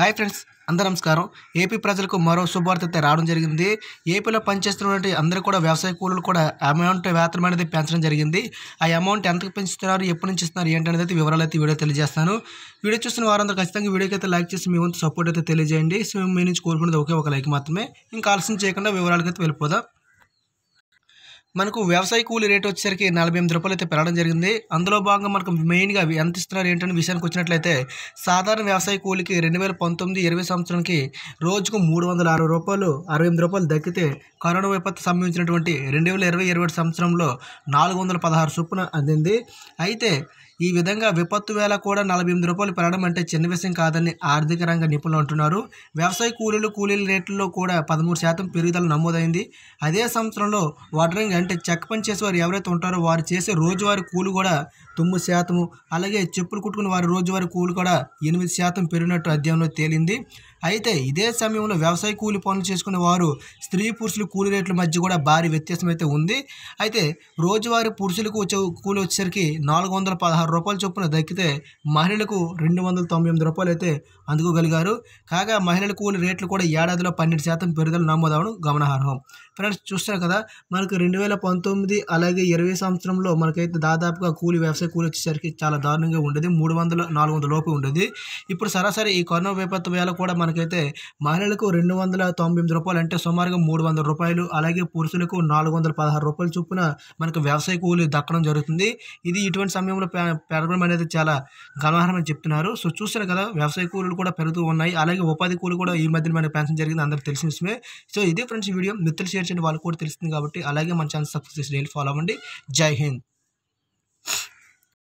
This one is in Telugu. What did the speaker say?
హాయ్ ఫ్రెండ్స్ అందరూ నమస్కారం ఏపీ ప్రజలకు మరో శుభవార్త అయితే రావడం జరిగింది ఏపీలో పనిచేస్తున్నటువంటి అందరూ కూడా వ్యవసాయ కూలీలు కూడా అమౌంట్ వేతనం అనేది పెంచడం జరిగింది ఆ అమౌంట్ ఎంతకు పెంచుతున్నారు ఎప్పటి నుంచి ఇస్తున్నారు ఏంటనేది అయితే వివరాలు అయితే వీడియో తెలియజేస్తాను వీడియో చూసిన వారందరూ ఖచ్చితంగా వీడియోకి లైక్ చేసి మీ వంతు సపోర్ట్ అయితే తెలియజేయండి సో మీ నుంచి కోరుకునేది ఒకే ఒక లైక్ మాత్రమే ఇంకా ఆలస్యం చేయకుండా వివరాలకైతే వెళ్ళిపోదాం మనకు వ్యవసాయ కూలి రేట్ వచ్చేసరికి నలభై ఎనిమిది రూపాయలు అయితే పెరగడం జరిగింది అందులో భాగంగా మనకు మెయిన్గా ఎంత ఇస్తున్నారు ఏంటనే విషయానికి వచ్చినట్లయితే సాధారణ వ్యవసాయ కూలికి రెండు వేల పంతొమ్మిది ఇరవై సంవత్సరానికి రోజుకు మూడు వందల అరవై రూపాయలు అరవై ఎనిమిది రూపాయలు దక్కితే కరోనా విపత్తు సంభవించినటువంటి రెండు వేల ఇరవై ఇరవై సంవత్సరంలో నాలుగు వందల పదహారు చొప్పున అందింది అయితే ఈ విధంగా విపత్తు వేళ కూడా నలభై ఎనిమిది రూపాయలు పెరగడం అంటే చిన్న విషయం కాదని ఆర్థిక రంగ నిపుణులు అంటున్నారు వ్యవసాయ కూలీలు కూలీల రేట్లలో కూడా పదమూడు శాతం పెరుగుదల నమోదైంది అదే సంవత్సరంలో వాటరింగ్ అంటే చెక్క పని చేసేవారు ఎవరైతే ఉంటారో వారు చేసే రోజువారి కూలు కూడా తొమ్మిది శాతము అలాగే చెప్పులు కుట్టుకుని వారి రోజువారి కూలు కూడా ఎనిమిది శాతం పెరిగినట్టు అధ్యయనంలో తేలింది అయితే ఇదే సమయంలో వ్యవసాయ కూలి పనులు చేసుకునే వారు స్త్రీ పురుషులు కూలి రేట్ల మధ్య కూడా భారీ వ్యత్యాసం అయితే ఉంది అయితే రోజువారి పురుషులకు వచ్చే కూలి వచ్చేసరికి నాలుగు వందల పదహారు రూపాయల చొప్పున దక్కితే మహిళలకు రెండు వందల తొంభై ఎనిమిది రూపాయలు అయితే అందుకోగలిగారు కాగా మహిళల కూలి రేట్లు కూడా ఏడాదిలో పన్నెండు శాతం పెరుగుదల నమోదవడం గమనార్హం ఫ్రెండ్స్ చూస్తారు కదా మనకు రెండు వేల వేల పంతొమ్మిది అలాగే ఇరవై సంవత్సరంలో మనకైతే దాదాపుగా కూలి వ్యవసాయ కూలి వచ్చేసరికి చాలా దారుణంగా ఉండేది మూడు వందల నాలుగు వందల లోపు ఉండేది ఇప్పుడు సరాసరి ఈ కరోనా విపత్తు వేళ కూడా మనకైతే మహిళలకు రెండు వందల తొంభై ఎనిమిది రూపాయలు అంటే సుమారుగా మూడు వందల రూపాయలు అలాగే పురుషులకు నాలుగు వందల పదహారు రూపాయలు చొప్పున మనకు వ్యవసాయ కూలి దక్కడం జరుగుతుంది ఇది ఇటువంటి సమయంలో పెరగడం అనేది చాలా గమనార్హమని చెప్తున్నారు సో చూస్తారు కదా వ్యవసాయ కూలీలు కూడా పెరుగుతూ ఉన్నాయి అలాగే ఉపాధి కూలీ కూడా ఈ మధ్యన మనకి పెన్షన్ జరిగింది అందరికీ తెలిసిన విషయమే సో ఇదే ఫ్రెండ్స్ వీడియో మిత్రులు షేర్ చేయండి వాళ్ళు కూడా తెలుస్తుంది కాబట్టి అలాగే మన అండ్ సక్సెస్ డైలీ ఫాలో అవ్వండి జై హింద్